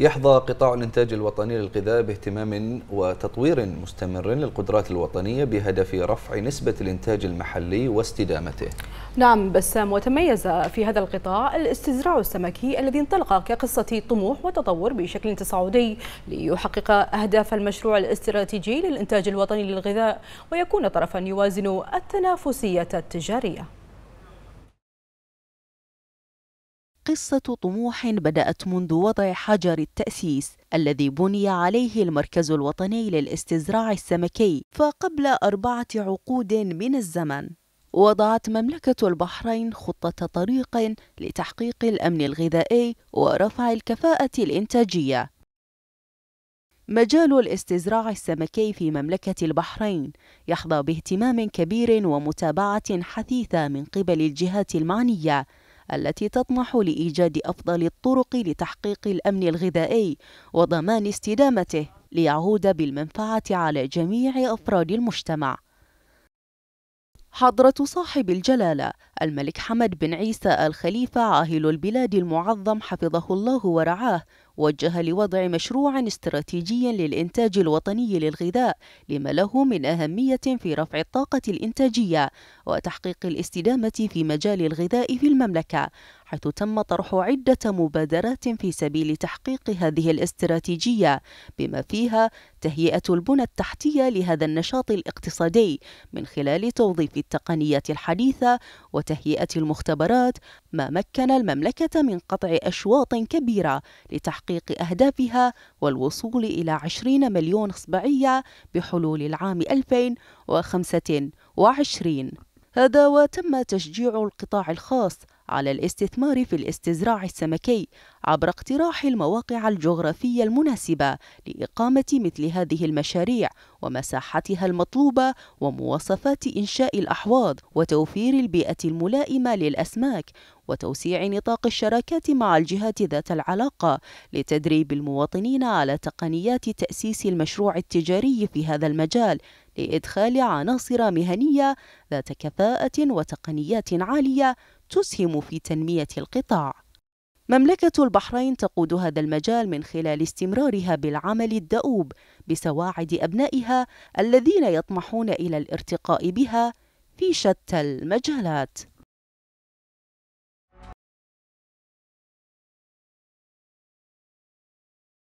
يحظى قطاع الإنتاج الوطني للغذاء باهتمام وتطوير مستمر للقدرات الوطنية بهدف رفع نسبة الإنتاج المحلي واستدامته نعم بسام وتميز في هذا القطاع الاستزراع السمكي الذي انطلق كقصة طموح وتطور بشكل تصاعدي ليحقق أهداف المشروع الاستراتيجي للإنتاج الوطني للغذاء ويكون طرفا يوازن التنافسية التجارية قصة طموح بدأت منذ وضع حجر التأسيس الذي بني عليه المركز الوطني للاستزراع السمكي فقبل أربعة عقود من الزمن وضعت مملكة البحرين خطة طريق لتحقيق الأمن الغذائي ورفع الكفاءة الإنتاجية مجال الاستزراع السمكي في مملكة البحرين يحظى باهتمام كبير ومتابعة حثيثة من قبل الجهات المعنية التي تطمح لإيجاد أفضل الطرق لتحقيق الأمن الغذائي وضمان استدامته ليعود بالمنفعة على جميع أفراد المجتمع حضرة صاحب الجلالة الملك حمد بن عيسى الخليفة عاهل البلاد المعظم حفظه الله ورعاه وجه لوضع مشروع استراتيجي للإنتاج الوطني للغذاء لما له من أهمية في رفع الطاقة الإنتاجية وتحقيق الاستدامة في مجال الغذاء في المملكة حيث تم طرح عدة مبادرات في سبيل تحقيق هذه الاستراتيجية بما فيها تهيئة البنى التحتية لهذا النشاط الاقتصادي من خلال توظيف التقنيات الحديثة وتهيئة المختبرات ما مكن المملكة من قطع أشواط كبيرة لتحقيق أهدافها والوصول إلى 20 مليون إصبعية بحلول العام 2025 هذا وتم تشجيع القطاع الخاص على الاستثمار في الاستزراع السمكي عبر اقتراح المواقع الجغرافية المناسبة لإقامة مثل هذه المشاريع ومساحتها المطلوبة ومواصفات إنشاء الأحواض وتوفير البيئة الملائمة للأسماك وتوسيع نطاق الشراكات مع الجهات ذات العلاقة لتدريب المواطنين على تقنيات تأسيس المشروع التجاري في هذا المجال لإدخال عناصر مهنية ذات كفاءة وتقنيات عالية تسهم في تنمية القطاع. مملكة البحرين تقود هذا المجال من خلال استمرارها بالعمل الدؤوب بسواعد أبنائها الذين يطمحون إلى الارتقاء بها في شتى المجالات.